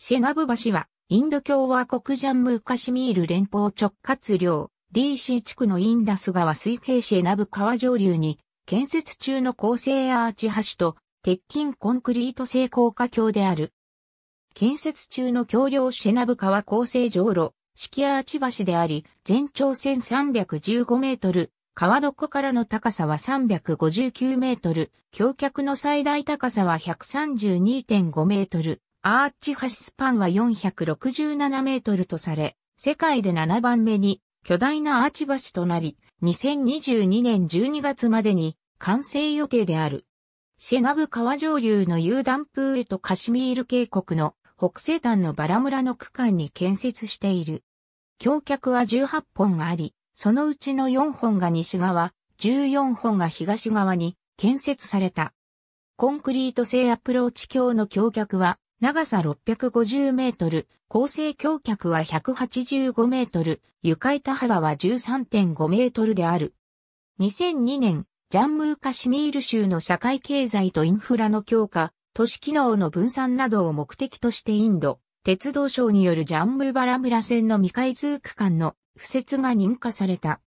シェナブ橋は、インド共和国ジャンムーカシミール連邦直轄領、DC 地区のインダス川水系シェナブ川上流に、建設中の構成アーチ橋と、鉄筋コンクリート製高架橋である。建設中の橋梁シェナブ川構成上路、式アーチ橋であり、全長1315メートル、川床からの高さは359メートル、橋脚の最大高さは132.5メートル。アーチ橋スパンは467メートルとされ、世界で7番目に巨大なアーチ橋となり、2022年12月までに完成予定である。シェナブ川上流のユーダンプールとカシミール渓谷の北西端のバラ村の区間に建設している。橋脚は18本あり、そのうちの4本が西側、14本が東側に建設された。コンクリート製アプローチ橋の橋脚は長さ650メートル、構成橋脚は185メートル、床板幅は13.5メートルである。2002年、ジャンムーカシミール州の社会経済とインフラの強化、都市機能の分散などを目的としてインド、鉄道省によるジャンムーバラ村線の未開通区間の敷設が認可された。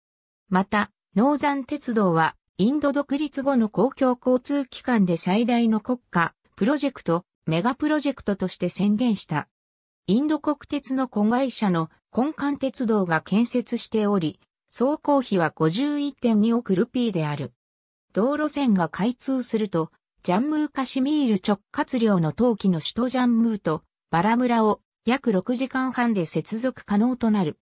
また、ノーザン鉄道は、インド独立後の公共交通機関で最大の国家、プロジェクト、メガプロジェクトとして宣言した。インド国鉄の子会社の根幹鉄道が建設しており、走行費は51.2億ルピーである。道路線が開通すると、ジャンムーカシミール直轄領の冬季の首都ジャンムーとバラ村を約6時間半で接続可能となる。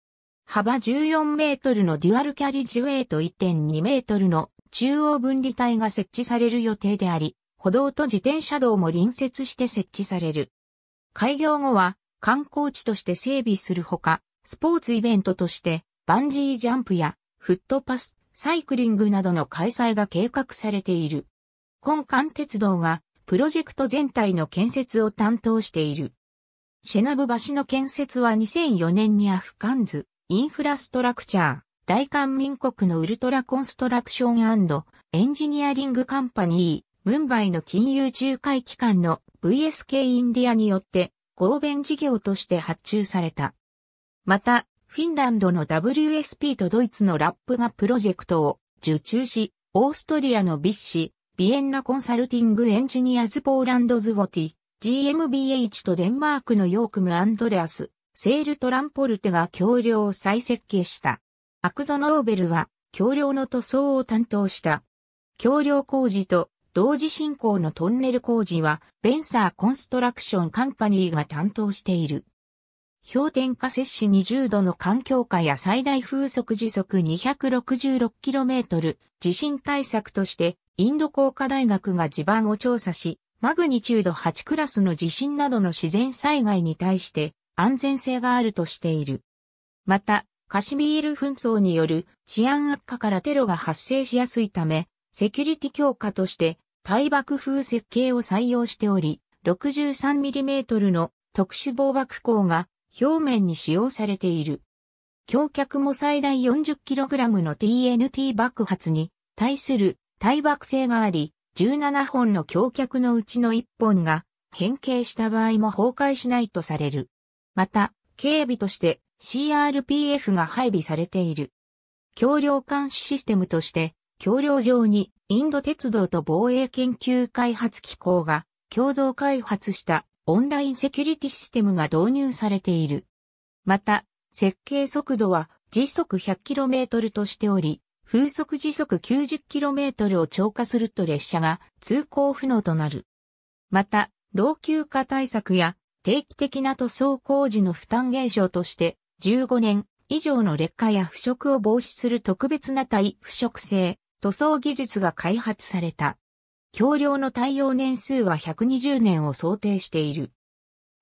幅14メートルのデュアルキャリジウェイと1.2メートルの中央分離帯が設置される予定であり、歩道と自転車道も隣接して設置される。開業後は観光地として整備するほか、スポーツイベントとしてバンジージャンプやフットパス、サイクリングなどの開催が計画されている。根幹鉄道がプロジェクト全体の建設を担当している。シェナブ橋の建設は2004年にアフカンズ、インフラストラクチャー、大韓民国のウルトラコンストラクションエンジニアリングカンパニー、ムンバイの金融仲介機関の VSK インディアによって合弁事業として発注された。また、フィンランドの WSP とドイツのラップがプロジェクトを受注し、オーストリアのビッシ、ビエンナコンサルティングエンジニアズポーランドズウォティ、GMBH とデンマークのヨークムアンドレアス、セールトランポルテが橋梁を再設計した。アクゾノーベルは橋梁の塗装を担当した。協梁工事と同時進行のトンネル工事は、ベンサーコンストラクションカンパニーが担当している。氷点下摂氏20度の環境下や最大風速時速 266km 地震対策としてインド工科大学が地盤を調査し、マグニチュード8クラスの地震などの自然災害に対して安全性があるとしている。また、カシミール紛争による治安悪化からテロが発生しやすいため、セキュリティ強化として対爆風設計を採用しており、63mm の特殊防爆光が表面に使用されている。橋脚も最大 40kg の TNT 爆発に対する耐爆性があり、17本の橋脚のうちの1本が変形した場合も崩壊しないとされる。また、警備として CRPF が配備されている。橋梁監視システムとして橋梁上にインド鉄道と防衛研究開発機構が共同開発したオンラインセキュリティシステムが導入されている。また、設計速度は時速 100km としており、風速時速 90km を超過すると列車が通行不能となる。また、老朽化対策や定期的な塗装工事の負担減少として15年以上の劣化や腐食を防止する特別な耐腐食性塗装技術が開発された。橋梁の耐用年数は120年を想定している。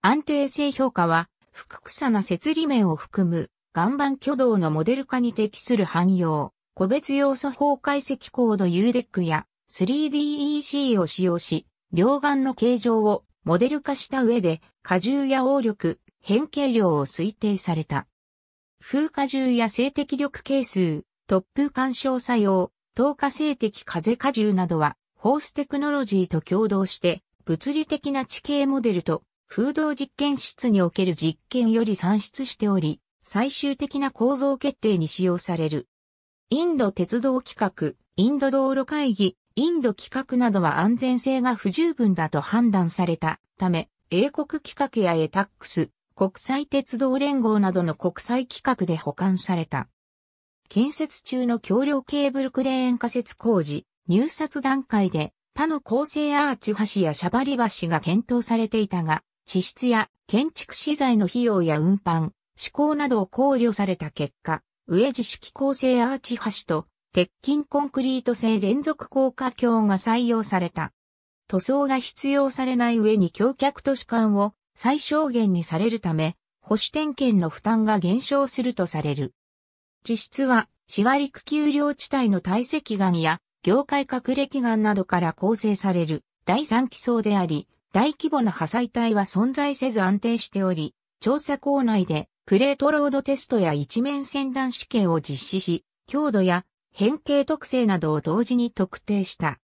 安定性評価は、複草な設理面を含む、岩盤挙動のモデル化に適する汎用、個別要素法解析コード UDEC や 3DEC を使用し、両岸の形状をモデル化した上で、荷重や応力、変形量を推定された。風荷重や静的力係数、突風干渉作用、透過性的風荷重などは、ホーステクノロジーと共同して、物理的な地形モデルと、風洞実験室における実験より算出しており、最終的な構造決定に使用される。インド鉄道規格、インド道路会議、インド規格などは安全性が不十分だと判断されたため、英国規格やエタックス、国際鉄道連合などの国際規格で保管された。建設中の橋梁ケーブルクレーン仮設工事、入札段階で他の構成アーチ橋やシャバリ橋が検討されていたが、地質や建築資材の費用や運搬、施工などを考慮された結果、植地式構成アーチ橋と鉄筋コンクリート製連続高架橋が採用された。塗装が必要されない上に橋脚都市間を最小限にされるため、保守点検の負担が減少するとされる。地質は、シワリク丘陵地帯の堆積岩や、業界隠れ基岩などから構成される第三基層であり、大規模な破砕帯は存在せず安定しており、調査構内でプレートロードテストや一面線断試験を実施し、強度や変形特性などを同時に特定した。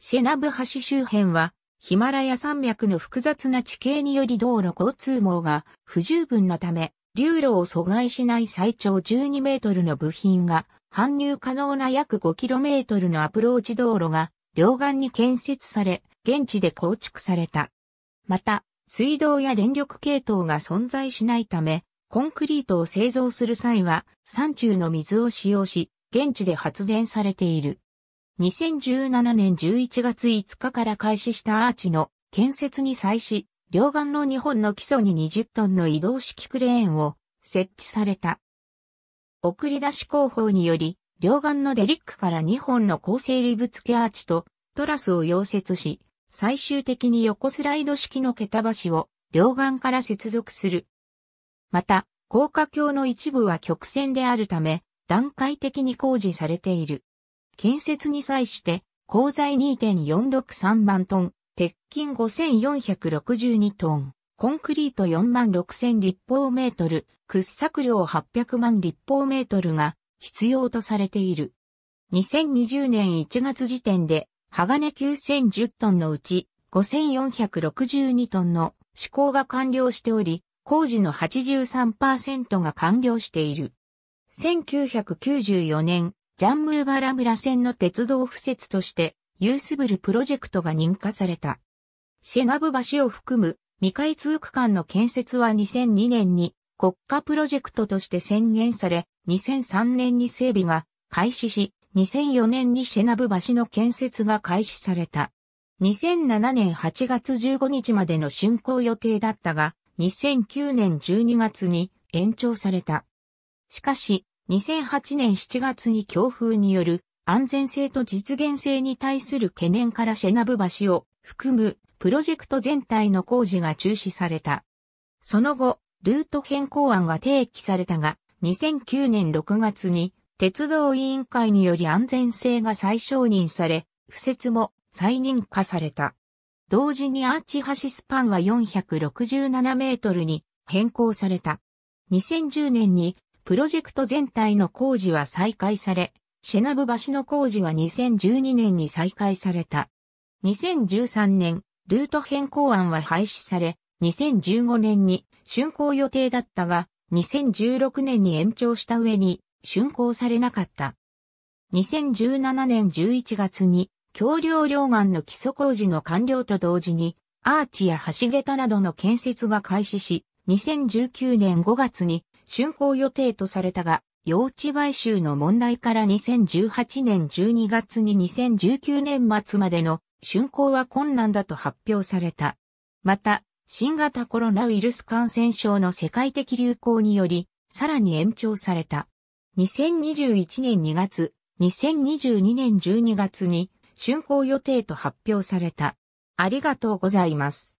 シェナブ橋周辺は、ヒマラヤ山脈の複雑な地形により道路交通網が不十分なため、流路を阻害しない最長12メートルの部品が、搬入可能な約 5km のアプローチ道路が、両岸に建設され、現地で構築された。また、水道や電力系統が存在しないため、コンクリートを製造する際は、山中の水を使用し、現地で発電されている。2017年11月5日から開始したアーチの建設に際し、両岸の2本の基礎に20トンの移動式クレーンを設置された。送り出し工法により、両岸のデリックから2本の高整理ブ付けアーチとトラスを溶接し、最終的に横スライド式の桁橋を両岸から接続する。また、高架橋の一部は曲線であるため、段階的に工事されている。建設に際して、鋼材2.463万トン、鉄筋5462トン、コンクリート4 6000立方メートル、掘削量800万立方メートルが必要とされている。2020年1月時点で、鋼9010トンのうち5462トンの施工が完了しており、工事の83%が完了している。1994年、ジャンムーバラ村線の鉄道敷設としてユースブルプロジェクトが認可された。シェナブ橋を含む未開通区間の建設は2002年に国家プロジェクトとして宣言され、2003年に整備が開始し、2004年にシェナブ橋の建設が開始された。2007年8月15日までの竣工予定だったが、2009年12月に延長された。しかし、2008年7月に強風による安全性と実現性に対する懸念からシェナブ橋を含むプロジェクト全体の工事が中止された。その後、ルート変更案が提起されたが、2009年6月に鉄道委員会により安全性が再承認され、不設も再認可された。同時にアーチ橋スパンは467メートルに変更された。2010年にプロジェクト全体の工事は再開され、シェナブ橋の工事は2012年に再開された。2013年、ルート変更案は廃止され、2015年に竣工予定だったが、2016年に延長した上に竣工されなかった。2017年11月に、橋梁両岸の基礎工事の完了と同時に、アーチや橋桁などの建設が開始し、2019年5月に竣工予定とされたが、用地買収の問題から2018年12月に2019年末までの竣工は困難だと発表された。また、新型コロナウイルス感染症の世界的流行により、さらに延長された。2021年2月、2022年12月に竣工予定と発表された。ありがとうございます。